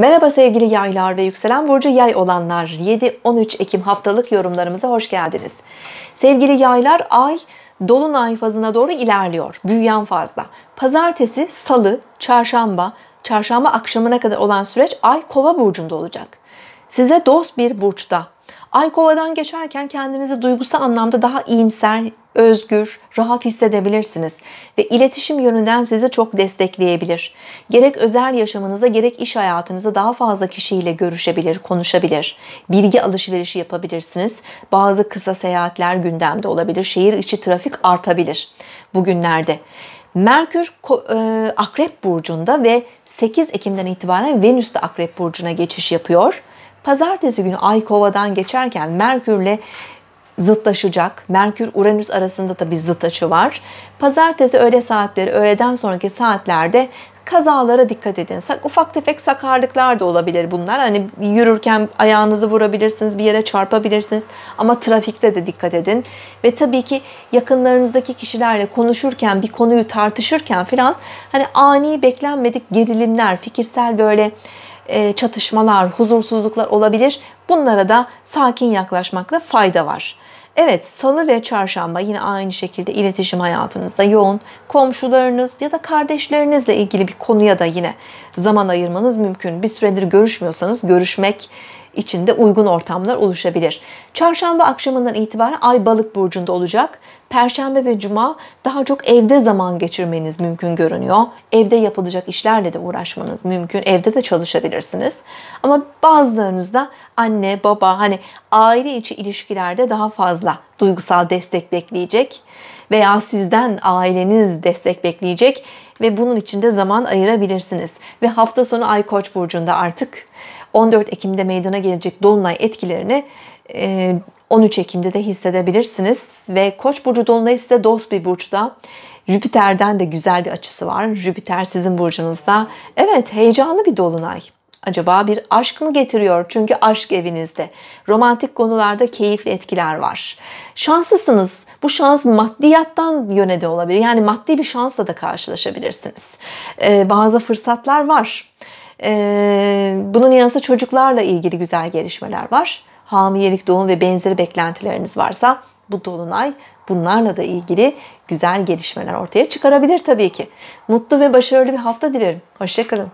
Merhaba sevgili yaylar ve yükselen burcu yay olanlar 7-13 Ekim haftalık yorumlarımıza hoş geldiniz. Sevgili yaylar ay dolunay fazına doğru ilerliyor. Büyüyen fazla. Pazartesi, salı, çarşamba, çarşamba akşamına kadar olan süreç ay kova burcunda olacak. Size dost bir burçta Ay kovadan geçerken kendinizi duygusal anlamda daha iyimser, özgür, rahat hissedebilirsiniz ve iletişim yönünden sizi çok destekleyebilir. Gerek özel yaşamınızda gerek iş hayatınızda daha fazla kişiyle görüşebilir, konuşabilir. Bilgi alışverişi yapabilirsiniz. Bazı kısa seyahatler gündemde olabilir. Şehir içi trafik artabilir bugünlerde. Merkür e, Akrep Burcu'nda ve 8 Ekim'den itibaren Venüs de Akrep Burcu'na geçiş yapıyor. Pazartesi günü Ay Kova'dan geçerken Merkür'le zıtlaşacak. Merkür Uranüs arasında da bir zıt açı var. Pazartesi öğle saatleri, öğleden sonraki saatlerde kazalara dikkat edin. Ufak tefek sakarlıklar da olabilir bunlar. Hani yürürken ayağınızı vurabilirsiniz, bir yere çarpabilirsiniz ama trafikte de dikkat edin. Ve tabii ki yakınlarınızdaki kişilerle konuşurken, bir konuyu tartışırken filan hani ani beklenmedik gerilimler, fikirsel böyle e, çatışmalar, huzursuzluklar olabilir. Bunlara da sakin yaklaşmakta fayda var. Evet salı ve çarşamba yine aynı şekilde iletişim hayatınızda yoğun. Komşularınız ya da kardeşlerinizle ilgili bir konuya da yine zaman ayırmanız mümkün. Bir süredir görüşmüyorsanız görüşmek içinde uygun ortamlar oluşabilir. Çarşamba akşamından itibaren Ay Balık burcunda olacak. Perşembe ve Cuma daha çok evde zaman geçirmeniz mümkün görünüyor. Evde yapılacak işlerle de uğraşmanız mümkün. Evde de çalışabilirsiniz. Ama bazılarınızda anne, baba hani aile içi ilişkilerde daha fazla duygusal destek bekleyecek veya sizden aileniz destek bekleyecek ve bunun için de zaman ayırabilirsiniz. Ve hafta sonu Ay Koç burcunda artık 14 Ekim'de meydana gelecek dolunay etkilerini 13 e, Ekim'de de hissedebilirsiniz. Ve Koç burcu dolunay ise dost bir burçta. Jüpiter'den de güzel bir açısı var. Jüpiter sizin burcunuzda. Evet, heyecanlı bir dolunay. Acaba bir aşk mı getiriyor? Çünkü aşk evinizde. Romantik konularda keyifli etkiler var. Şanslısınız. Bu şans maddiyattan yöne de olabilir. Yani maddi bir şansla da karşılaşabilirsiniz. Ee, bazı fırsatlar var. Ee, bunun yanı sıra çocuklarla ilgili güzel gelişmeler var. Hamilelik, doğum ve benzeri beklentileriniz varsa bu dolunay bunlarla da ilgili güzel gelişmeler ortaya çıkarabilir tabii ki. Mutlu ve başarılı bir hafta dilerim. Hoşçakalın.